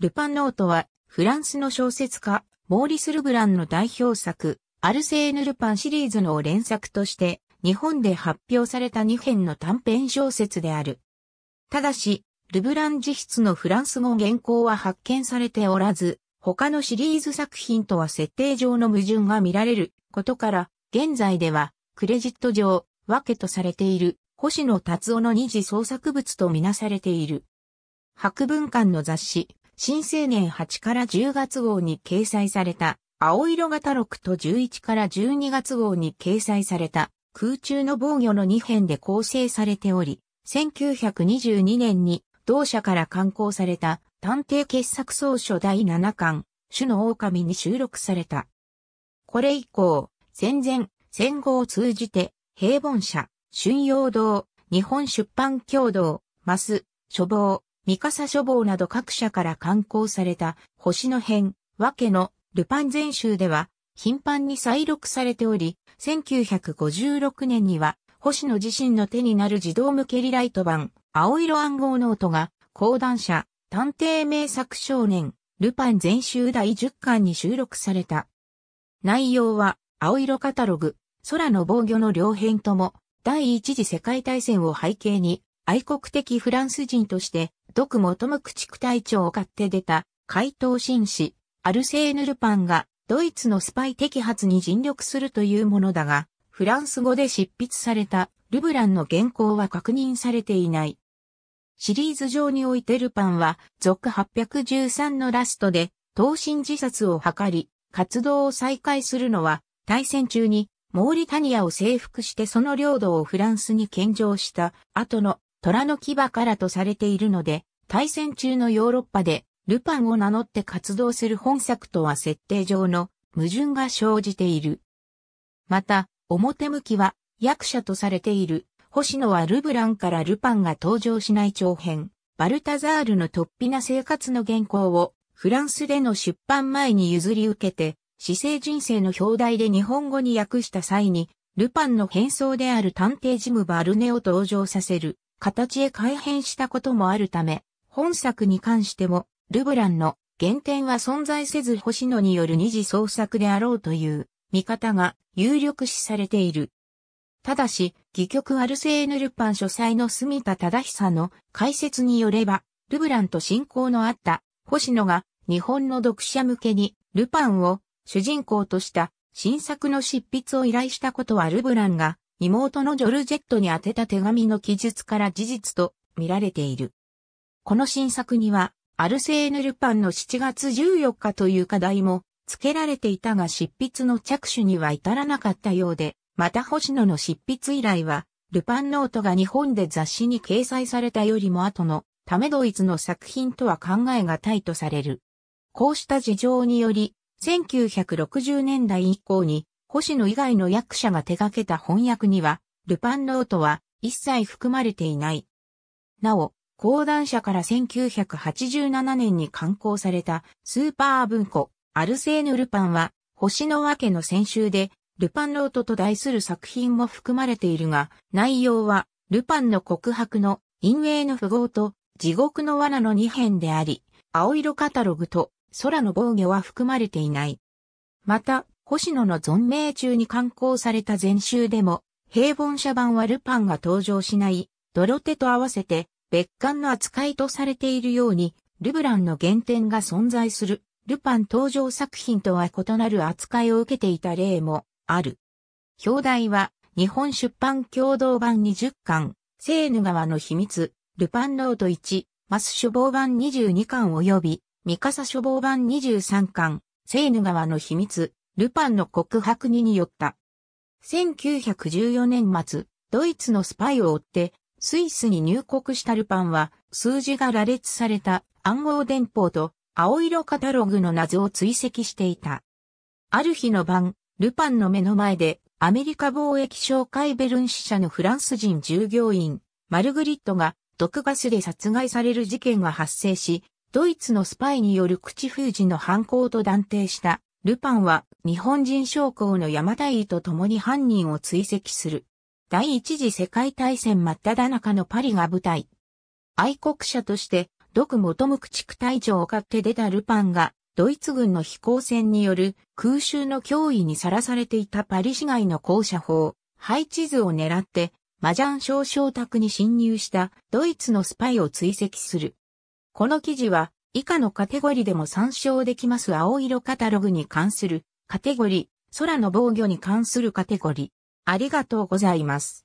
ルパンノートは、フランスの小説家、モーリス・ルブランの代表作、アルセーヌ・ルパンシリーズの連作として、日本で発表された2編の短編小説である。ただし、ルブラン自筆のフランス語原稿は発見されておらず、他のシリーズ作品とは設定上の矛盾が見られることから、現在では、クレジット上、分けとされている、星野達夫の二次創作物とみなされている。博文館の雑誌、新青年8から10月号に掲載された、青色型6と11から12月号に掲載された、空中の防御の2編で構成されており、1922年に同社から刊行された探偵傑作総書第7巻、種の狼に収録された。これ以降、戦前、戦後を通じて、平凡社、春陽堂、日本出版協同、マス、書房、三笠書房など各社から刊行された星の編、和家のルパン全集では頻繁に再録されており、1956年には星野自身の手になる児童向けリライト版、青色暗号ノートが、講談社、探偵名作少年、ルパン全集第10巻に収録された。内容は、青色カタログ、空の防御の両編とも、第一次世界大戦を背景に、愛国的フランス人として、ドクモトムク隊長を買って出た、怪盗紳士、アルセーヌ・ルパンが、ドイツのスパイ摘発に尽力するというものだが、フランス語で執筆された、ルブランの原稿は確認されていない。シリーズ上においてルパンは、続813のラストで、投身自殺を図り、活動を再開するのは、大戦中に、モーリタニアを征服してその領土をフランスに献上した後の虎の牙からとされているので、対戦中のヨーロッパで、ルパンを名乗って活動する本作とは設定上の矛盾が生じている。また、表向きは役者とされている星野はルブランからルパンが登場しない長編、バルタザールの突飛な生活の原稿をフランスでの出版前に譲り受けて、死生人生の表題で日本語に訳した際に、ルパンの変装である探偵ジム・バルネを登場させる。形へ改変したこともあるため、本作に関しても、ルブランの原点は存在せず星野による二次創作であろうという見方が有力視されている。ただし、戯曲アルセーヌ・ルパン書斎の住田忠久の解説によれば、ルブランと親交のあった星野が日本の読者向けにルパンを主人公とした新作の執筆を依頼したことはルブランが妹のジョルジェットに宛てた手紙の記述から事実と見られている。この新作には、アルセーヌ・ルパンの7月14日という課題も付けられていたが執筆の着手には至らなかったようで、また星野の執筆以来は、ルパンノートが日本で雑誌に掲載されたよりも後のためドイツの作品とは考えがたいとされる。こうした事情により、1960年代以降に星野以外の役者が手掛けた翻訳には、ルパンノートは一切含まれていない。なお、講談社から1987年に刊行されたスーパー文庫、アルセーヌ・ルパンは、星野分けの先週で、ルパンロートと題する作品も含まれているが、内容は、ルパンの告白の陰影の符号と地獄の罠の2編であり、青色カタログと空の防御は含まれていない。また、星野の存命中に刊行された全集でも、平凡社版はルパンが登場しない、ドロテと合わせて、別館の扱いとされているように、ルブランの原点が存在する、ルパン登場作品とは異なる扱いを受けていた例もある。表題は、日本出版共同版20巻、セーヌ川の秘密、ルパンノート1、マス処方版22巻及び、ミカサ処方版23巻、セーヌ川の秘密、ルパンの告白にによった。1914年末、ドイツのスパイを追って、スイスに入国したルパンは、数字が羅列された暗号電報と青色カタログの謎を追跡していた。ある日の晩、ルパンの目の前で、アメリカ貿易商会ベルン支社のフランス人従業員、マルグリットが毒ガスで殺害される事件が発生し、ドイツのスパイによる口封じの犯行と断定した。ルパンは日本人将校の山田井と共に犯人を追跡する。第一次世界大戦真っただ中のパリが舞台。愛国者として、独元無駆逐隊長を買って出たルパンが、ドイツ軍の飛行船による空襲の脅威にさらされていたパリ市街の校舎法、配置図を狙って、マジャン少将宅に侵入したドイツのスパイを追跡する。この記事は以下のカテゴリでも参照できます青色カタログに関するカテゴリ、空の防御に関するカテゴリ。ありがとうございます。